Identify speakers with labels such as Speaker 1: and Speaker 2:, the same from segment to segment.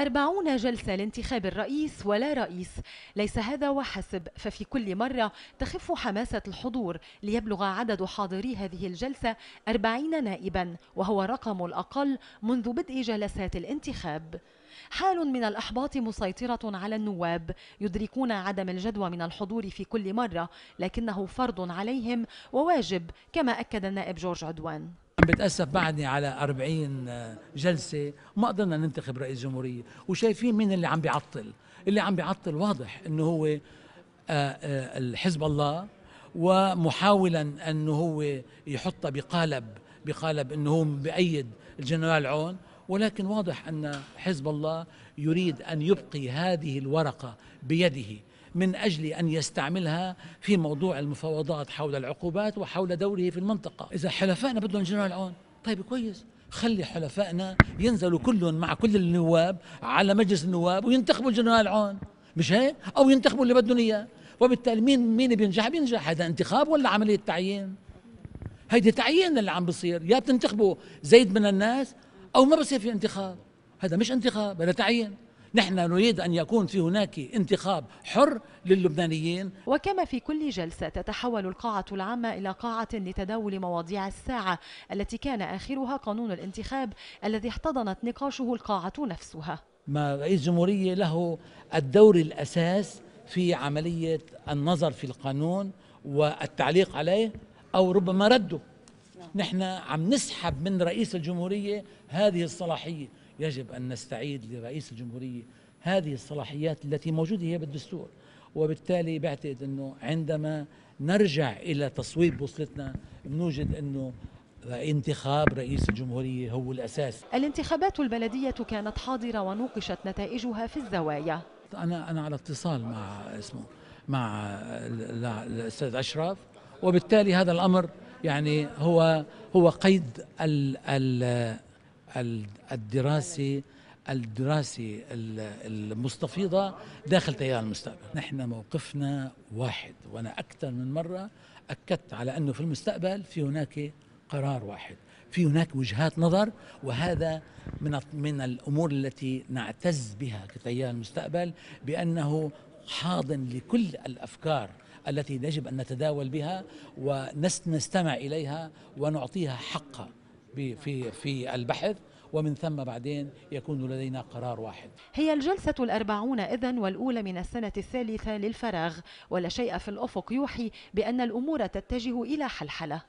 Speaker 1: أربعون جلسة لانتخاب الرئيس ولا رئيس ليس هذا وحسب ففي كل مرة تخف حماسة الحضور ليبلغ عدد حاضري هذه الجلسة أربعين نائبا وهو الرقم الأقل منذ بدء جلسات الانتخاب حال من الإحباط مسيطرة على النواب يدركون عدم الجدوى من الحضور في كل مرة لكنه فرض عليهم وواجب كما أكد النائب جورج عدوان
Speaker 2: بتاسف بعدني على 40 آه، جلسه ما قدرنا ننتخب رئيس جمهوريه وشايفين مين اللي عم بيعطل اللي عم بيعطل واضح انه هو آه، آه، الحزب الله ومحاولا انه هو يحطها بقالب بقالب انه هو بأيد الجنرال عون ولكن واضح ان حزب الله يريد ان يبقي هذه الورقه بيده من أجل أن يستعملها في موضوع المفاوضات حول العقوبات وحول دوره في المنطقة إذا حلفائنا بدهم جنرال عون طيب كويس خلي حلفائنا ينزلوا كلهم مع كل النواب على مجلس النواب وينتخبوا الجنرال عون مش هيك او ينتخبوا اللي بدهم اياه وبالتالي مين مين بينجح بينجح هذا انتخاب ولا عمليه تعيين هيدي تعيين اللي عم بصير يا بتنتخبوا زيد من الناس او ما بصير في انتخاب هذا مش انتخاب هذا تعيين نحن نريد أن يكون في هناك انتخاب حر للبنانيين
Speaker 1: وكما في كل جلسة تتحول القاعة العامة إلى قاعة لتداول مواضيع الساعة التي كان آخرها قانون الانتخاب الذي احتضنت نقاشه القاعة نفسها
Speaker 2: ما رئيس الجمهورية له الدور الأساس في عملية النظر في القانون والتعليق عليه أو ربما رده نحن عم نسحب من رئيس الجمهورية هذه الصلاحية يجب أن نستعيد لرئيس الجمهورية هذه الصلاحيات التي موجودة هي بالدستور وبالتالي بعتقد أنه عندما نرجع إلى تصويب بوصلتنا بنوجد أنه انتخاب رئيس الجمهورية هو الأساس
Speaker 1: الانتخابات البلدية كانت حاضرة ونوقشت نتائجها في الزوايا أنا أنا
Speaker 2: على اتصال مع اسمه مع الأستاذ أشرف وبالتالي هذا الأمر يعني هو هو قيد ال ال الدراسه الدراسه المستفيضه داخل تيار المستقبل نحن موقفنا واحد وانا اكثر من مره اكدت على انه في المستقبل في هناك قرار واحد في هناك وجهات نظر وهذا من من الامور التي نعتز بها كتيار المستقبل بانه حاضن لكل الافكار التي يجب ان نتداول بها ونستمع اليها ونعطيها حقها في في البحث ومن ثم بعدين يكون لدينا قرار واحد
Speaker 1: هي الجلسة الأربعون إذن والأولى من السنة الثالثة للفراغ ولا شيء في الأفق يوحي بأن الأمور تتجه إلى حلحلة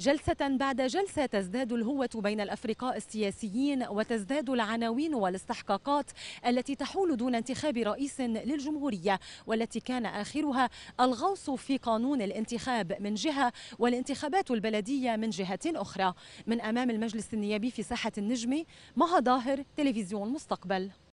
Speaker 1: جلسة بعد جلسة تزداد الهوة بين الأفرقاء السياسيين وتزداد العناوين والاستحقاقات التي تحول دون انتخاب رئيس للجمهورية والتي كان آخرها الغوص في قانون الانتخاب من جهة والانتخابات البلدية من جهة أخرى من أمام المجلس النيابي في ساحة النجمة مها ظاهر تلفزيون المستقبل